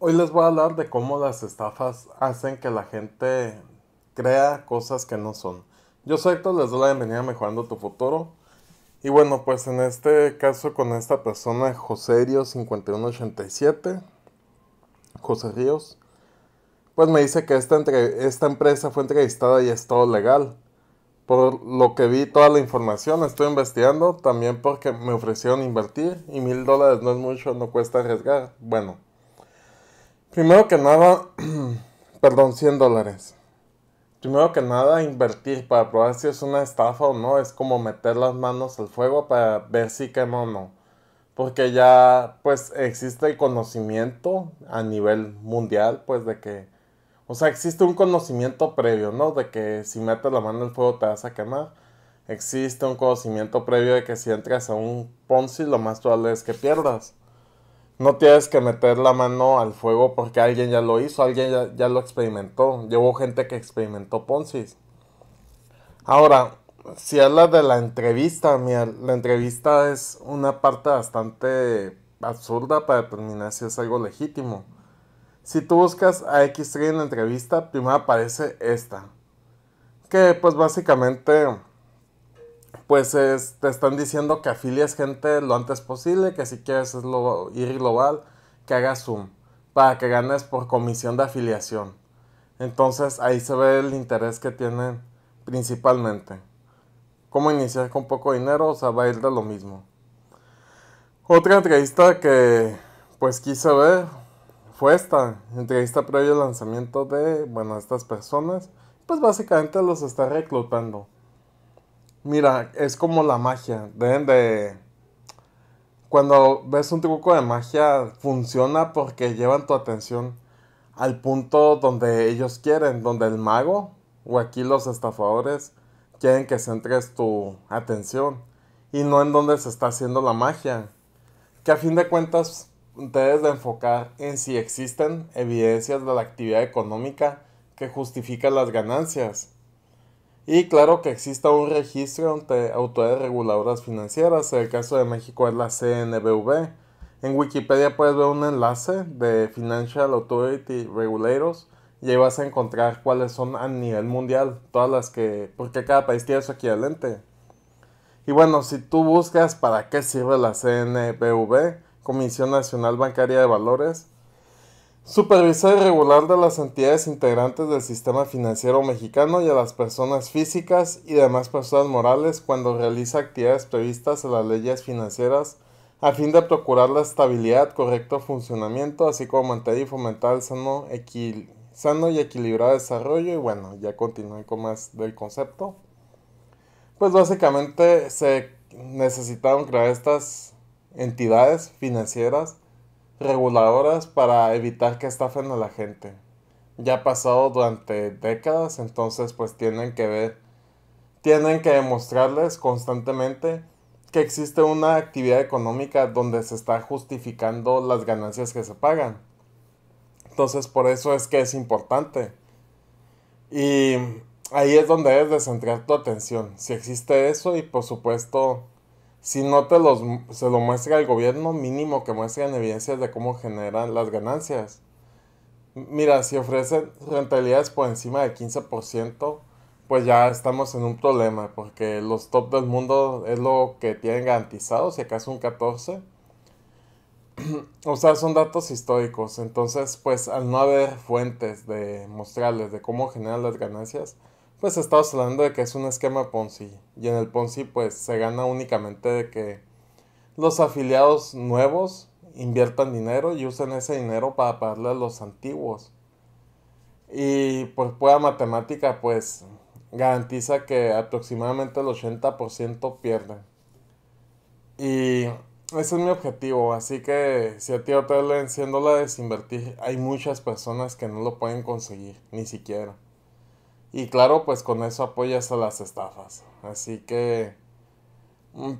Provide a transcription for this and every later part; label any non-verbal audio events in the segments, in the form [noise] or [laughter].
Hoy les voy a hablar de cómo las estafas hacen que la gente crea cosas que no son. Yo soy Héctor, les doy la bienvenida a Mejorando tu Futuro. Y bueno, pues en este caso con esta persona, José Ríos 5187, José Ríos, pues me dice que esta, esta empresa fue entrevistada y es todo legal. Por lo que vi toda la información, estoy investigando, también porque me ofrecieron invertir y mil dólares no es mucho, no cuesta arriesgar. Bueno, Primero que nada, [clears throat] perdón, 100 dólares. Primero que nada, invertir para probar si es una estafa o no es como meter las manos al fuego para ver si quema o no. Porque ya, pues, existe el conocimiento a nivel mundial, pues, de que. O sea, existe un conocimiento previo, ¿no? De que si metes la mano al fuego te vas a quemar. Existe un conocimiento previo de que si entras a un Ponzi, lo más probable es que pierdas no tienes que meter la mano al fuego porque alguien ya lo hizo, alguien ya, lo experimentó. Llevó gente que experimentó Poncis. Ahora, si hablas de la entrevista, mira, la entrevista es una parte bastante absurda para determinar si es algo legítimo. Si tú buscas a X3 en la entrevista, primero aparece esta. Que pues básicamente pues te están diciendo que afilies gente lo antes posible, que si quieres ir global, que hagas Zoom, para que ganes por comisión de afiliación. Entonces ahí se ve el interés que tienen principalmente. Cómo iniciar con poco dinero, o sea, va a ir de lo mismo. Otra entrevista que pues quise ver fue esta, entrevista previa al lanzamiento de, bueno, estas personas, pues básicamente los está reclutando. Mira, es como la magia. Deben de. Cuando ves un truco de magia, funciona porque llevan tu atención al punto donde ellos quieren, donde el mago o aquí los estafadores quieren que centres tu atención y no en donde se está haciendo la magia. Que a fin de cuentas debes de enfocar en si existen evidencias de la actividad económica que justifica las ganancias y claro que exista un registro de autoridades reguladoras financieras. En el caso de México es la CNBV. En Wikipedia puedes ver un enlace de Financial Authority Regulators y ahí vas a encontrar cuáles son a nivel mundial, todas las que, porque cada país tiene su equivalente. Y bueno, si tú buscas para qué sirve la CNBV, Comisión Nacional Bancaria de Valores, Supervisor regular de las entidades integrantes del sistema financiero mexicano y a las personas físicas y demás personas morales cuando realiza actividades previstas en las leyes financieras a fin de procurar la estabilidad, correcto funcionamiento, así como mantener y fomentar el sano, sano y equilibrado desarrollo. Y bueno, ya continué con más del concepto. Pues básicamente se necesitaron crear estas entidades financieras reguladoras para evitar que estafen a la gente. Ya ha pasado durante décadas, entonces pues tienen que ver, tienen que demostrarles constantemente que existe una actividad económica donde se está justificando las ganancias que se pagan. Entonces por eso es que es importante. Y ahí es donde debes de centrar tu atención. Si existe eso y por supuesto si no te se lo muestra el gobierno, mínimo que muestren evidencias de cómo generan las ganancias. Mira, si ofrecen rentabilidades por encima del 15%, pues ya estamos en un problema, porque los top del mundo es lo que tienen garantizado, si acaso un 14%. [clears throat] O sea, son datos históricos, entonces pues al no haber fuentes de mostrarles de cómo generan las ganancias, pues estamos hablando de que es un esquema Ponzi. Y en el Ponzi pues se gana únicamente de que los afiliados nuevos inviertan dinero y usen ese dinero para pagarle a los antiguos. Y pues pura matemática pues garantiza que aproximadamente el 80% pierden. Y ese es mi objetivo, así que si a ti otra vez hay muchas personas que no lo pueden conseguir, ni siquiera. Y claro, pues con eso apoyas a las estafas. Así que, mm,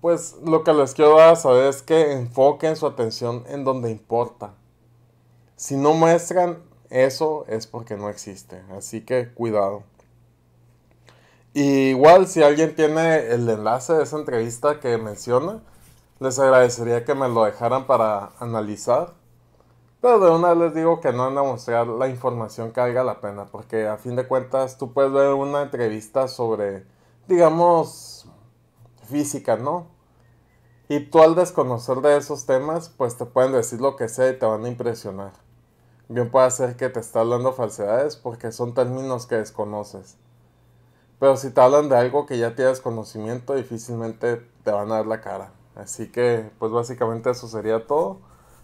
pues lo que les quiero dar a saber es que enfoquen su atención en donde importa. Si no muestran eso es porque no existe. Así que cuidado. igual si alguien tiene el enlace de esa entrevista que menciona, les agradecería que me lo dejaran para analizar pero de una les digo que no van a mostrar la información que valga la pena, porque a fin de cuentas tú puedes ver una entrevista sobre, digamos, física, ¿no? Y tú al desconocer de esos temas, pues te pueden decir lo que sea y te van a impresionar. Bien puede ser que te está hablando falsedades porque son términos que desconoces. Pero si te hablan de algo que ya tienes conocimiento, difícilmente te van a dar la cara. Así que, pues básicamente eso sería todo.